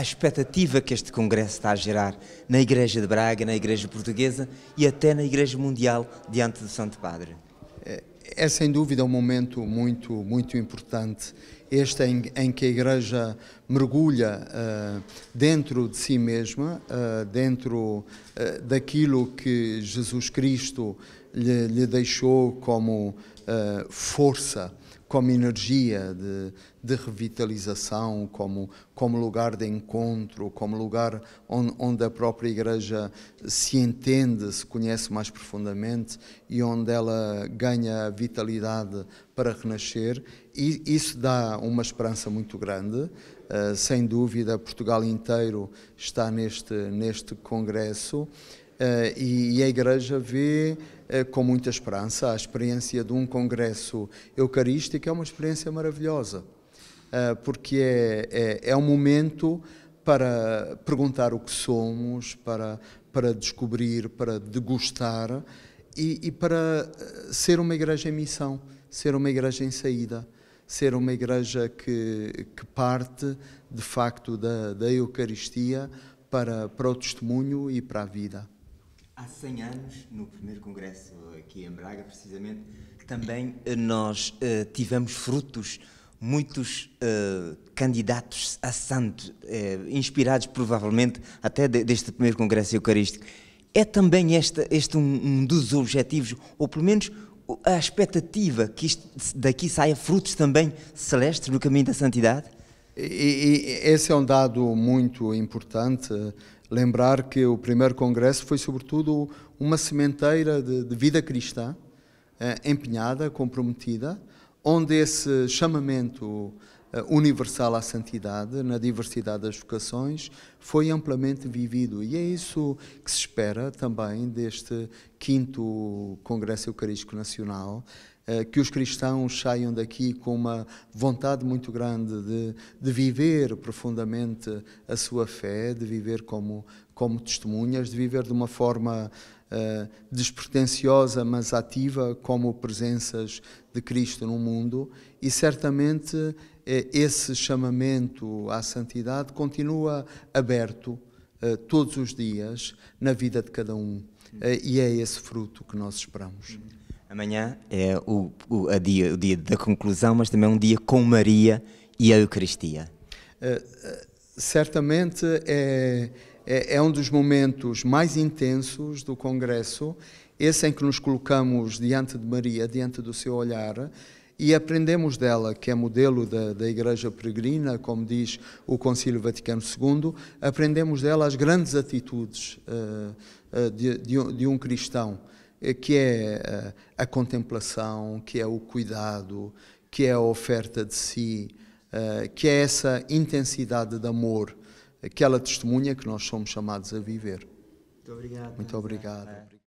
a expectativa que este Congresso está a gerar na Igreja de Braga, na Igreja Portuguesa e até na Igreja Mundial diante do Santo Padre? É, é sem dúvida um momento muito, muito importante, este em, em que a Igreja mergulha uh, dentro de si mesma, uh, dentro uh, daquilo que Jesus Cristo lhe, lhe deixou como força como energia de, de revitalização, como, como lugar de encontro, como lugar onde, onde a própria Igreja se entende, se conhece mais profundamente e onde ela ganha vitalidade para renascer. E isso dá uma esperança muito grande. Uh, sem dúvida, Portugal inteiro está neste, neste congresso. Eh, e a Igreja vê eh, com muita esperança a experiência de um congresso eucarístico, é uma experiência maravilhosa, eh, porque é, é, é um momento para perguntar o que somos, para, para descobrir, para degustar e, e para ser uma igreja em missão, ser uma igreja em saída ser uma igreja que, que parte, de facto, da, da Eucaristia para, para o testemunho e para a vida há 100 anos, no primeiro congresso aqui em Braga, precisamente, também eh, nós eh, tivemos frutos, muitos eh, candidatos a santo, inspirados provavelmente até de, deste primeiro congresso eucarístico. É também este, este um, um, dos objetivos, ou pelo menos a expectativa que isto, daqui saia frutos também celestes no caminho da santidade? E, e, esse é um dado muito importante. Lembrar que o primeiro congresso foi, sobretudo, uma sementeira de, de vida cristã, eh, empenhada, comprometida, onde esse chamamento eh, universal à santidade, na diversidade das vocações, foi amplamente vivido. E é isso que se espera também deste quinto Congresso Eucarístico Nacional, eh, que os cristãos saiam daqui com uma vontade muito grande de, de viver profundamente a sua fé, de viver como, como testemunhas, de viver de uma forma uh, despretensiosa, mas ativa, como presenças de Cristo no mundo, e certamente eh, esse chamamento à santidade continua aberto uh, todos os dias na vida de cada um. Uh, e é esse fruto que nós esperamos. Amanhã é o, o, a dia, o dia da conclusão, mas também é um dia com Maria e a Eucaristia. Eh, eh, certamente é, é, é um dos momentos mais intensos do Congresso, esse em que nos colocamos diante de Maria, diante do seu olhar, e aprendemos dela, que é modelo da, da Igreja Peregrina, como diz o Concílio Vaticano II, aprendemos dela as grandes atitudes uh, eh, uh, de, de, de, um cristão. Eh, que é eh, a, contemplação, que é o cuidado, que é a oferta de si, eh, que é essa intensidade de amor, aquela testemunha que nós somos chamados a viver. Muito obrigado. Muito obrigado. É.